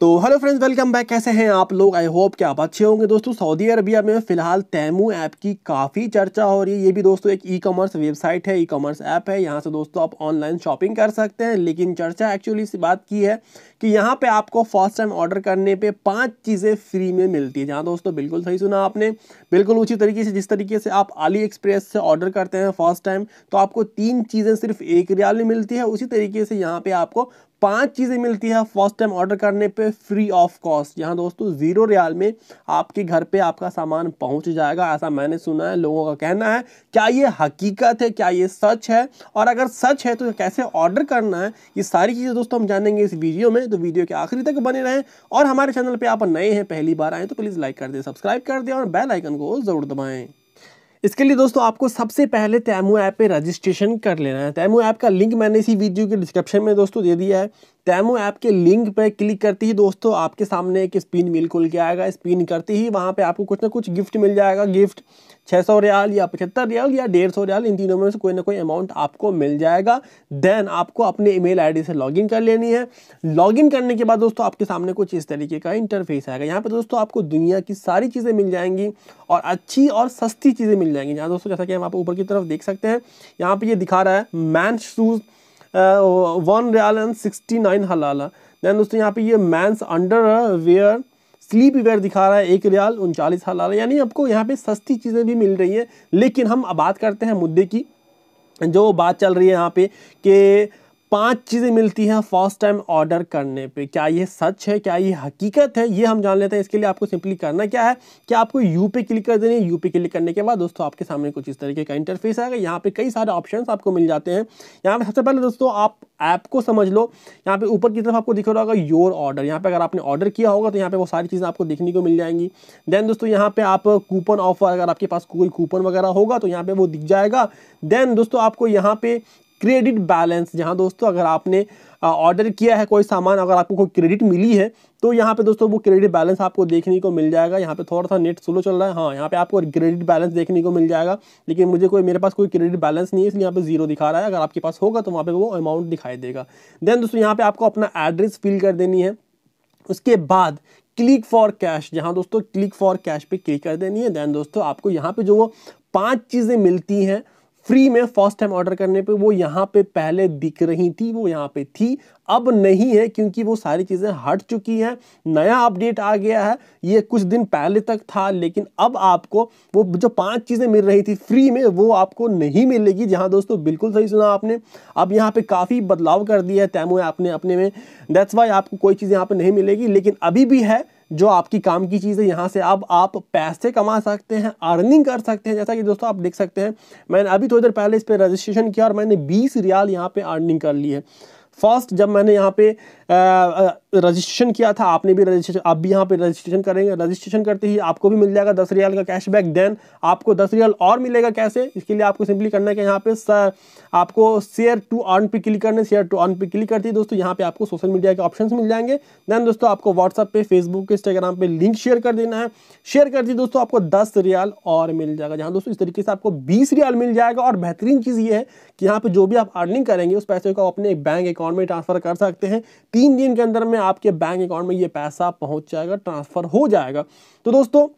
तो hello friends welcome back कैसे हैं आप लोग आई होप कि आप अच्छे होंगे दोस्तों सऊदी अरबिया में फ़िलहाल तैमू ऐप की काफ़ी चर्चा हो रही है ये भी दोस्तों एक ई कॉमर्स वेबसाइट है ई कॉमर्स ऐप है यहाँ से दोस्तों आप ऑनलाइन शॉपिंग कर सकते हैं लेकिन चर्चा एक्चुअली इस बात की है कि यहाँ पे आपको फर्स्ट टाइम ऑर्डर करने पर पाँच चीज़ें फ्री में मिलती है जहाँ दोस्तों बिल्कुल सही सुना आपने बिल्कुल उसी तरीके से जिस तरीके से आप अली एक्सप्रेस से ऑर्डर करते हैं फर्स्ट टाइम तो आपको तीन चीज़ें सिर्फ एक रियाल में मिलती है उसी तरीके से यहाँ पर आपको पांच चीज़ें मिलती है फर्स्ट टाइम ऑर्डर करने पे फ्री ऑफ कॉस्ट यहाँ दोस्तों ज़ीरो रियाल में आपके घर पे आपका सामान पहुँच जाएगा ऐसा मैंने सुना है लोगों का कहना है क्या ये हकीकत है क्या ये सच है और अगर सच है तो कैसे ऑर्डर करना है ये सारी चीज़ें दोस्तों हम जानेंगे इस वीडियो में तो वीडियो के आखिरी तक बने रहें और हमारे चैनल पर आप नए हैं पहली बार आएँ तो प्लीज़ लाइक कर दें सब्सक्राइब कर दें और बेलाइकन को ज़रूर दबाएँ इसके लिए दोस्तों आपको सबसे पहले तैमू ऐप पे रजिस्ट्रेशन कर लेना है तैमू ऐप का लिंक मैंने इसी वीडियो के डिस्क्रिप्शन में दोस्तों दे दिया है टैमो ऐप के लिंक पर क्लिक करते ही दोस्तों आपके सामने एक स्पिन मिल खुल के आएगा स्पिन करते ही वहाँ पे आपको कुछ ना कुछ गिफ्ट मिल जाएगा गिफ्ट 600 रियाल या पचहत्तर रियाल या डेढ़ सौ रियाल इन तीनों में से कोई ना कोई अमाउंट आपको मिल जाएगा देन आपको अपने ईमेल आईडी से लॉगिन कर लेनी है लॉगिन करने के बाद दोस्तों आपके सामने कुछ इस तरीके का इंटरफेस आएगा यहाँ पर दोस्तों आपको दुनिया की सारी चीज़ें मिल जाएंगी और अच्छी और सस्ती चीज़ें मिल जाएंगी यहाँ दोस्तों जैसा कि हम आप ऊपर की तरफ देख सकते हैं यहाँ पर ये दिखा रहा है man shoes one riyal and sixty nine हलाला दैन दोस्तों यहाँ पे ये men's underwear sleepwear दिखा रहा है एक रियाल उनचालीस हलाला यानी आपको यहाँ पे सस्ती चीज़ें भी मिल रही हैं लेकिन हम बात करते हैं मुद्दे की जो बात चल रही है यहाँ पे कि पांच चीज़ें मिलती हैं फर्स्ट टाइम ऑर्डर करने पे क्या ये सच है क्या ये हकीकत है ये हम जान लेते हैं इसके लिए आपको सिंपली करना क्या है कि आपको यू पे क्लिक कर देनी है यू पे क्लिक करने के बाद दोस्तों आपके सामने कुछ इस तरीके का इंटरफेस आएगा यहाँ पे कई सारे ऑप्शन आपको मिल जाते हैं यहाँ पे सबसे पहले दोस्तों आप ऐप को समझ लो यहाँ पे ऊपर की तरफ आपको दिख रहा होगा योर ऑर्डर यहाँ पे अगर आपने ऑर्डर किया होगा तो यहाँ पे वो सारी चीज़ें आपको देखने को मिल जाएंगी देन दोस्तों यहाँ पे आप कूपन ऑफर अगर आपके पास कोई कूपन वगैरह होगा तो यहाँ पे वो दिख जाएगा देन दोस्तों आपको यहाँ पे क्रेडिट बैलेंस जहाँ दोस्तों अगर आपने ऑर्डर किया है कोई सामान अगर आपको कोई क्रेडिट मिली है तो यहाँ पे दोस्तों वो क्रेडिट बैलेंस आपको देखने को मिल जाएगा यहाँ पे थोड़ा सा नेट स्लो चल रहा है हाँ यहाँ पे आपको क्रेडिट बैलेंस देखने को मिल जाएगा लेकिन मुझे कोई मेरे पास कोई क्रेडिट बैलेंस नहीं है इसलिए यहाँ पे जीरो दिखा रहा है अगर आपके पास होगा तो वहाँ पे वो अमाउंट दिखाई देगा देन दोस्तों यहाँ पे आपको अपना एड्रेस फिल कर देनी है उसके बाद क्लिक फॉर कैश जहाँ दोस्तों क्लिक फॉर कैश पे क्लिक कर देनी है देन दोस्तों आपको यहाँ पर जो वो पाँच चीज़ें मिलती हैं फ्री में फर्स्ट टाइम ऑर्डर करने पे वो यहाँ पे पहले दिख रही थी वो यहाँ पे थी अब नहीं है क्योंकि वो सारी चीज़ें हट चुकी हैं नया अपडेट आ गया है ये कुछ दिन पहले तक था लेकिन अब आपको वो जो पांच चीज़ें मिल रही थी फ्री में वो आपको नहीं मिलेगी जहाँ दोस्तों बिल्कुल सही सुना आपने अब यहाँ पर काफ़ी बदलाव कर दिया है तैमो आपने अपने में दैट्स वाई आपको कोई चीज़ यहाँ पर नहीं मिलेगी लेकिन अभी भी है जो आपकी काम की चीज़ है यहाँ से अब आप पैसे कमा सकते हैं अर्निंग कर सकते हैं जैसा कि दोस्तों आप देख सकते हैं मैंने अभी थोड़ी देर पहले इस पर रजिस्ट्रेशन किया और मैंने बीस रियाल यहाँ पर अर्निंग कर ली है फर्स्ट जब मैंने यहाँ पे रजिस्ट्रेशन किया था आपने भी रजिस्ट्रेशन आप भी यहाँ पे रजिस्ट्रेशन करेंगे रजिस्ट्रेशन करते ही आपको भी मिल जाएगा दस रियाल का कैशबैक देन आपको दस रियाल और मिलेगा कैसे इसके लिए आपको सिंपली करना है कि यहाँ पे सर आपको शेयर टू अर्न पे क्लिक करना है शेयर टू अर्न पे क्लिक करती है दोस्तों यहाँ पे आपको सोशल मीडिया के ऑप्शन मिल जाएंगे देन दोस्तों आपको व्हाट्सअप पे फेसबुक इंस्टाग्राम पे लिंक शेयर कर देना है शेयर कर दी दोस्तों आपको दस रियाल और मिल जाएगा जहाँ दोस्तों इस तरीके से आपको बीस रियाल मिल जाएगा और बेहतरीन चीज़ ये है कि यहाँ पर जो भी आप अर्निंग करेंगे उस पैसे को अपने बैंक अकाउंट अकाउंट में ट्रांसफ़र कर सकते हैं तीन दिन के अंदर में आपके बैंक अकाउंट में ये पैसा पहुंच जाएगा ट्रांसफ़र हो जाएगा तो दोस्तों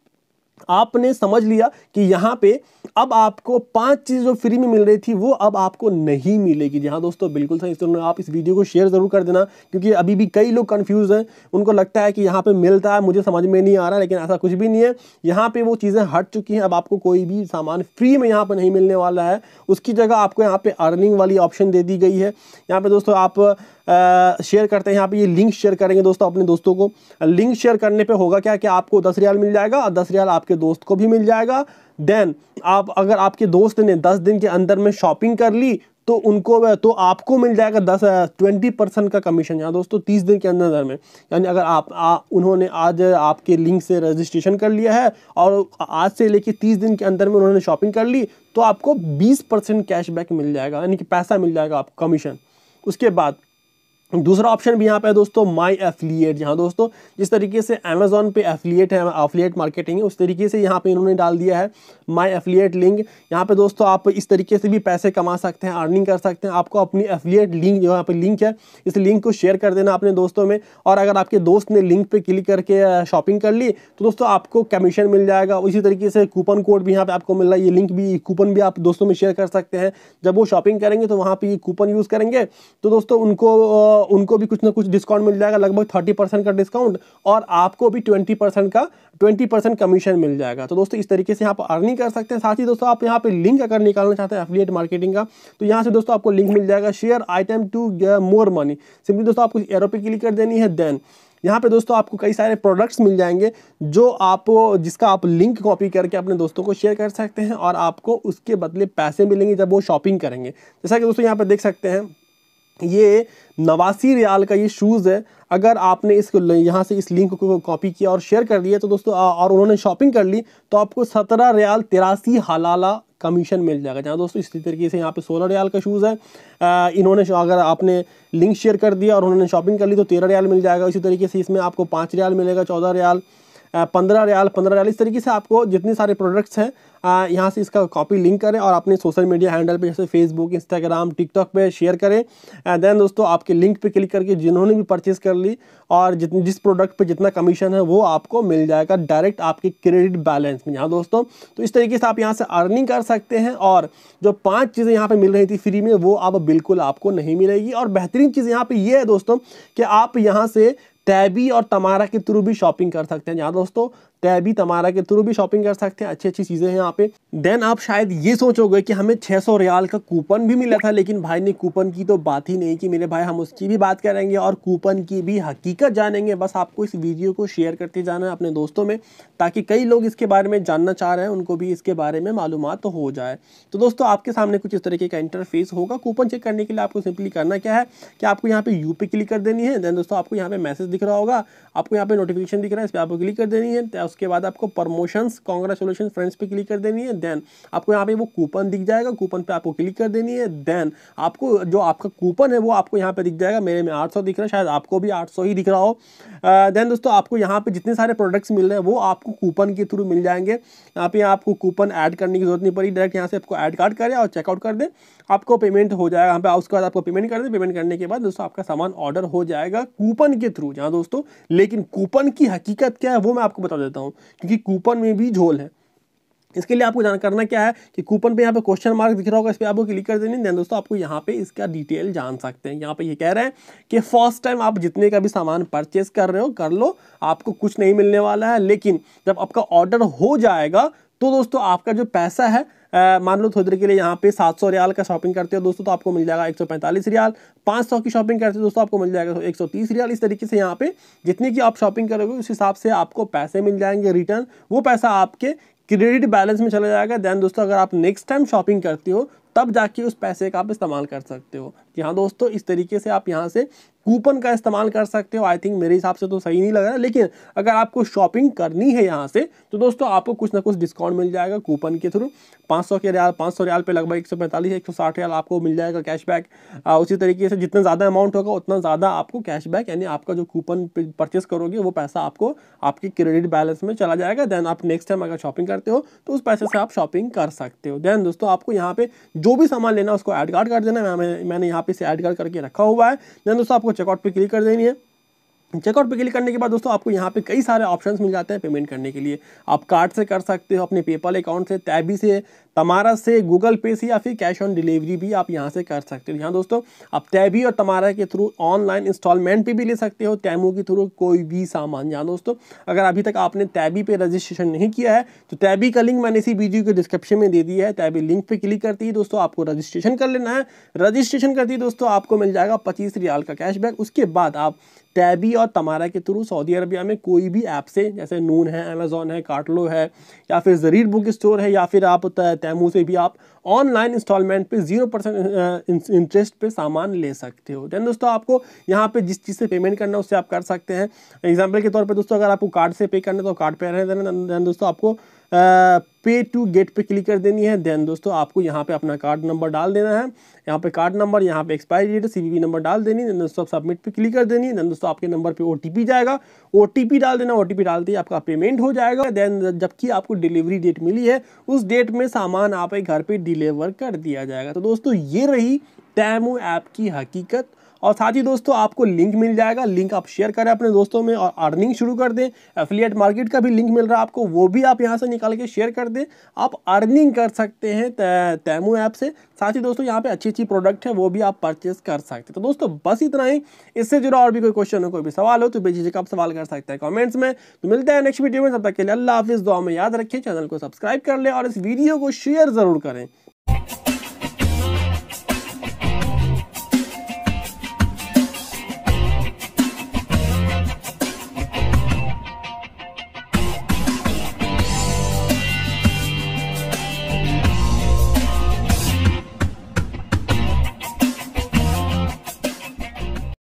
आपने समझ लिया कि यहाँ पे अब आपको पांच चीज़ जो फ्री में मिल रही थी वो अब आपको नहीं मिलेगी जी हाँ दोस्तों बिल्कुल सही तो आप इस वीडियो को शेयर ज़रूर कर देना क्योंकि अभी भी कई लोग कन्फ्यूज़ हैं उनको लगता है कि यहाँ पे मिलता है मुझे समझ में नहीं आ रहा लेकिन ऐसा कुछ भी नहीं है यहाँ पे वो चीज़ें हट चुकी हैं अब आपको कोई भी सामान फ्री में यहाँ पर नहीं मिलने वाला है उसकी जगह आपको यहाँ पर अर्निंग वाली ऑप्शन दे दी गई है यहाँ पर दोस्तों आप शेयर करते हैं यहाँ पे ये लिंक शेयर करेंगे दोस्तों अपने दोस्तों को लिंक शेयर करने पे होगा क्या कि आपको दस रियाल मिल जाएगा और दस रियाल आपके दोस्त को भी मिल जाएगा देन आप अगर आपके दोस्त ने दस दिन के अंदर में शॉपिंग कर ली तो उनको तो आपको मिल जाएगा दस ट्वेंटी परसेंट का कमीशन यहाँ दोस्तों तीस दिन के अंदर में यानी अगर आप आ, उन्होंने आज आपके लिंक से रजिस्ट्रेशन कर लिया है और आज से लेके तीस दिन के अंदर में उन्होंने शॉपिंग कर ली तो आपको बीस परसेंट कैशबैक मिल जाएगा यानी कि पैसा मिल जाएगा आपको कमीशन उसके बाद दूसरा ऑप्शन भी यहाँ पे है दोस्तों माई एफिलिएट यहाँ दोस्तों जिस तरीके से अमेजोन पे एफिलिएट है एफिलिएट मार्केटिंग है उस तरीके से यहाँ पे इन्होंने डाल दिया है माई एफिलिएट लिंक यहाँ पे दोस्तों आप इस तरीके से भी पैसे कमा सकते हैं अर्निंग कर सकते हैं आपको अपनी एफिलिएट लिंक जो यहाँ पे लिंक है इस लिंक को शेयर कर देना अपने दोस्तों में और अगर आपके दोस्त ने लिंक पर क्लिक करके शॉपिंग कर ली तो दोस्तों आपको कमीशन मिल जाएगा उसी तरीके से कूपन कोड भी यहाँ पर आपको मिल रहा है ये लिंक भी कूपन भी आप दोस्तों में शेयर कर सकते हैं जब वो शॉपिंग करेंगे तो वहाँ पर ये कूपन यूज़ करेंगे तो दोस्तों उनको उनको भी कुछ ना कुछ डिस्काउंट मिल जाएगा लगभग थर्टी परसेंट का डिस्काउंट और आपको भी ट्वेंटी परसेंट का ट्वेंटी परसेंट कमीशन मिल जाएगा तो दोस्तों इस तरीके से आप अर्निंग कर सकते हैं साथ ही दोस्तों आप यहाँ पे लिंक अगर निकालना चाहते हैं एफिलियट मार्केटिंग का तो यहाँ से दोस्तों आपको लिंक मिल जाएगा share item to more money simply दोस्तों आपको एरो पे क्लिक कर देनी है देन यहाँ पे दोस्तों आपको कई सारे प्रोडक्ट्स मिल जाएंगे जो आप जिसका आप लिंक कॉपी करके अपने दोस्तों को शेयर कर सकते हैं और आपको उसके बदले पैसे मिलेंगे जब वो शॉपिंग करेंगे जैसा कि दोस्तों यहाँ पे देख सकते हैं ये नवासी रियाल का ये शूज़ है अगर आपने इस यहाँ से इस लिंक को कॉपी किया और शेयर कर दिया तो दोस्तों और उन्होंने शॉपिंग कर ली तो आपको सत्रह रियाल तिरासी हलाला कमीशन मिल जाएगा जहाँ दोस्तों इसी तरीके से यहाँ पे सोलह रियाल का शूज़ है इन्होंने अगर आपने लिंक शेयर कर दिया और उन्होंने शॉपिंग कर ली तो तेरह रियाल मिल जाएगा इसी तरीके से इसमें आपको पाँच रियाल मिलेगा चौदह रियाल पंद्रह रियाल पंद्रह रियाल इस तरीके से आपको जितने सारे प्रोडक्ट्स हैं यहाँ से इसका कॉपी लिंक करें और अपने सोशल मीडिया हैंडल पे जैसे फेसबुक इंस्टाग्राम टिकटॉक पे शेयर करें एंड देन दोस्तों आपके लिंक पे क्लिक करके जिन्होंने भी परचेज कर ली और जित जिस प्रोडक्ट पे जितना कमीशन है वो आपको मिल जाएगा डायरेक्ट आपके क्रेडिट बैलेंस में यहाँ दोस्तों तो इस तरीके से आप यहाँ से अर्निंग कर सकते हैं और जो पाँच चीज़ें यहाँ पर मिल रही थी फ्री में वो अब बिल्कुल आपको नहीं मिलेगी और बेहतरीन चीज़ यहाँ पर ये यह है दोस्तों कि आप यहाँ से तैबी और तमारा के थ्रू भी शॉपिंग कर सकते हैं जहाँ दोस्तों टैबी तमारा के थ्रू भी शॉपिंग कर सकते हैं अच्छी अच्छी चीज़ें हैं यहाँ पे देन आप शायद ये सोचोगे कि हमें 600 रियाल का कूपन भी मिला था लेकिन भाई ने कूपन की तो बात ही नहीं की मेरे भाई हम उसकी भी बात करेंगे और कूपन की भी हकीकत जानेंगे बस आपको इस वीडियो को शेयर करते जाना है अपने दोस्तों में ताकि कई लोग इसके बारे में जानना चाह रहे हैं उनको भी इसके बारे में मालूम तो हो जाए तो दोस्तों आपके सामने कुछ इस तरीके का इंटरफेस होगा कूपन चेक करने के लिए आपको सिंपली करना क्या है कि आपको यहाँ पे यू क्लिक कर देनी है देन दोस्तों आपको यहाँ पे मैसेज दिख रहा होगा आपको यहाँ पे नोटिफिकेशन दिख रहा है इस पर आपको क्लिक कर देनी है उसके बाद आपको प्रमोशंस कॉन्ग्रेचुलेशन फ्रेंड्स पे क्लिक कर देनी है देन आपको यहाँ पे वो कूपन दिख जाएगा कूपन पे आपको क्लिक कर देनी है देन आपको जो आपका कूपन है वो आपको यहाँ पे दिख जाएगा मेरे में 800 दिख रहा है शायद आपको भी 800 ही दिख रहा हो देन दोस्तों आपको यहाँ पे जितने सारे प्रोडक्ट्स मिल रहे हैं वो आपको कूपन के थ्रू मिल जाएंगे यहाँ पे आपको कूपन ऐड करने की जरूरत नहीं पड़ी डायरेक्ट यहाँ से आपको एड कार्ड करें और चेकआउट कर दें आपको पेमेंट हो जाएगा यहाँ पे उसके बाद आपको पेमेंट कर दें पेमेंट करने के बाद दोस्तों आपका सामान ऑर्डर हो जाएगा कूपन के थ्रू जहाँ दोस्तों लेकिन कूपन की हकीकत क्या है वो मैं आपको बता देता हूँ देता हूँ क्योंकि कूपन में भी झोल है इसके लिए आपको जाना करना क्या है कि कूपन पे यहाँ पे क्वेश्चन मार्क दिख रहा होगा इस पर आपको क्लिक कर देनी दें दोस्तों आपको यहाँ पे इसका डिटेल जान सकते हैं यहाँ पे ये यह कह रहे हैं कि फर्स्ट टाइम आप जितने का भी सामान परचेस कर रहे हो कर लो आपको कुछ नहीं मिलने वाला है लेकिन जब आपका ऑर्डर हो जाएगा तो दोस्तों आपका जो पैसा है मान लो थोड़ी देर के लिए यहाँ पे सात रियाल का शॉपिंग करते हो दोस्तों तो आपको मिल जाएगा एक रियाल पाँच की शॉपिंग करते हो दोस्तों आपको मिल जाएगा एक रियाल इस तरीके से यहाँ पे जितनी की आप शॉपिंग करोगे उस हिसाब से आपको पैसे मिल जाएंगे रिटर्न वो पैसा आपके क्रेडिट बैलेंस में चला जाएगा दैन दोस्तों अगर आप नेक्स्ट टाइम शॉपिंग करते हो तब जाके उस पैसे का आप इस्तेमाल कर सकते हो कि हाँ दोस्तों इस तरीके से आप यहाँ से कूपन का इस्तेमाल कर सकते हो आई थिंक मेरे हिसाब से तो सही नहीं लग रहा लेकिन अगर आपको शॉपिंग करनी है यहाँ से तो दोस्तों आपको कुछ ना कुछ डिस्काउंट मिल जाएगा कूपन के थ्रू 500 के रियाल 500 रियाल पर लगभग एक सौ पैंतालीस रियाल आपको मिल जाएगा कैशबैक उसी तरीके से जितना ज़्यादा अमाउंट होगा उतना ज़्यादा आपको कैशबैक यानी आपका जो कूपन परचेस करोगे वो पैसा आपको आपके क्रेडिट बैलेंस में चला जाएगा देन आप नेक्स्ट टाइम अगर शॉपिंग करते हो तो उस पैसे से आप शॉपिंग कर सकते हो देन दोस्तों आपको यहाँ पे जो जो भी सामान लेना उसको ऐड कार्ड कर देना मैं, मैंने यहाँ पे इसे ऐड कार्ड करके रखा हुआ है देन दोस्तों आपको चेकआउट पर क्लिक कर देनी है चेकआउट पे क्लिक करने के बाद दोस्तों आपको यहाँ पे कई सारे ऑप्शंस मिल जाते हैं पेमेंट करने के लिए आप कार्ड से कर सकते हो अपने पेपल अकाउंट से तैबी से तमारा से गूगल पे से या फिर कैश ऑन डिलीवरी भी आप यहाँ से कर सकते हो यहाँ दोस्तों आप तैबी और तमारा के थ्रू ऑनलाइन इंस्टॉलमेंट पर भी ले सकते हो तैमू के थ्रू कोई भी सामान यहाँ दोस्तों अगर अभी तक आपने तैबी पे रजिस्ट्रेशन नहीं किया है तो तैबी का लिंक मैंने इसी वीडियो के डिस्क्रिप्शन में दे दिया है तैबी लिंक पर क्लिक करती है दोस्तों आपको रजिस्ट्रेशन कर लेना है रजिस्ट्रेशन करती है दोस्तों आपको मिल जाएगा पच्चीस रियाल का कैशबैक उसके बाद आप टैबी और तमारा के थ्रू सऊदी अरबिया में कोई भी ऐप से जैसे नून है अमेज़ोन है कार्टलो है या फिर ज़रीर बुक स्टोर है या फिर आप डेमो से भी आप ऑनलाइन इंस्टॉलमेंट पे जीरो परसेंट इंटरेस्ट पे सामान ले सकते हो देन दोस्तों आपको यहाँ पे जिस चीज़ से पेमेंट करना है उससे आप कर सकते हैं एग्जाम्पल के तौर पर दोस्तों अगर आपको कार्ड से पे करना है तो कार्ड पे रहें देन दोस्तों आपको पे टू गेट पे क्लिक कर देनी है देन दोस्तों आपको यहाँ पे अपना कार्ड नंबर डाल देना है यहाँ पे कार्ड नंबर यहाँ पे एक्सपायरी डेट सी नंबर डाल देनी है दोस्तों आप सबमिट पे क्लिक कर देनी है देन दोस्तों आपके नंबर पे ओ जाएगा ओ डाल देना ओ डालते ही आपका पेमेंट हो जाएगा देन जबकि आपको डिलीवरी डेट मिली है उस डेट में सामान आप घर पर डिलीवर कर दिया जाएगा तो दोस्तों ये रही टैमो ऐप की हकीकत और साथ ही दोस्तों आपको लिंक मिल जाएगा लिंक आप शेयर करें अपने दोस्तों में और अर्निंग शुरू कर दें एफिलियट मार्केट का भी लिंक मिल रहा है आपको वो भी आप यहाँ से निकाल के शेयर कर दें आप अर्निंग कर सकते हैं तैमू ऐप से साथ ही दोस्तों यहाँ पर अच्छी अच्छी प्रोडक्ट है वो भी आप परचेज कर सकते हैं तो दोस्तों बस इतना ही इससे जुड़ा और भी कोई क्वेश्चन हो कोई भी सवाल हो तो बेझिझक आप सवाल कर सकते हैं कॉमेंट्स में तो मिलते हैं नेक्स्ट वीडियो में तब तक के लिए अल्लाह हाफिज़ दुआ में याद रखें चैनल को सब्सक्राइब कर लें और इस वीडियो को शेयर ज़रूर करें